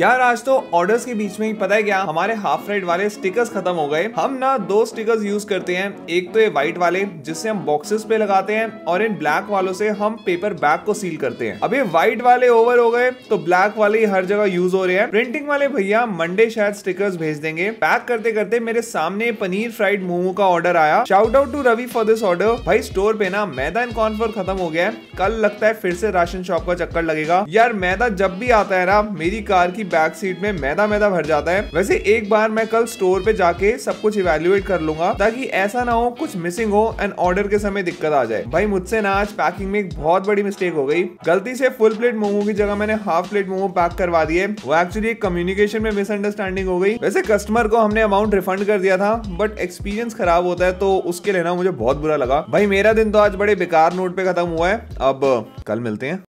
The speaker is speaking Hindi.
यार आज तो ऑर्डर्स के बीच में ही पता है क्या हमारे हाफ फ्राइड वाले स्टिकर्स खत्म हो गए हम ना दो स्टिकर्स यूज करते हैं एक तो ये व्हाइट वाले जिससे हम बॉक्सेस पे लगाते हैं और इन ब्लैक वालों से हम पेपर बैग को सील करते हैं अब ये व्हाइट वाले ओवर हो गए तो ब्लैक वाले हर जगह यूज हो रहे हैं प्रिंटिंग वाले भैया मंडे शायद स्टिकर्स भेज देंगे पैक करते करते मेरे सामने पनीर फ्राइड मोमो का ऑर्डर आया shout out to Ravi for this order भाई स्टोर पे ना मैदा इन कॉन्फर खत्म हो गया है कल लगता है फिर से राशन शॉप का चक्कर लगेगा यार मैदा जब भी आता है ना मेरी कार की की बैक सीट में मैदा मैदा भर जाता है वैसे एक बार मैं कल स्टोर पे जाके सब कुछ इवेल्युएट कर लूंगा ताकि ऐसा ना हो कुछ मिसिंग हो एंड ऑर्डर के समय दिक्कत आ जाए भाई मुझसे ना आज पैकिंग में एक बहुत बड़ी मिस्टेक हो गई गलती से फुल प्लेट मोमो की जगह मैंने हाफ प्लेट मोमो पैक करवा दिए वो एक्चुअली एक कम्युनिकेशन में मिसअंडरस्टैंडिंग हो गई वैसे कस्टमर को हमने अमाउंट रिफंड कर दिया था बट एक्सपीरियंस खराब होता है तो उसके लेना मुझे बहुत बुरा लगा भाई मेरा दिन तो आज बड़े बेकार नोट पे खत्म हुआ है अब कल मिलते हैं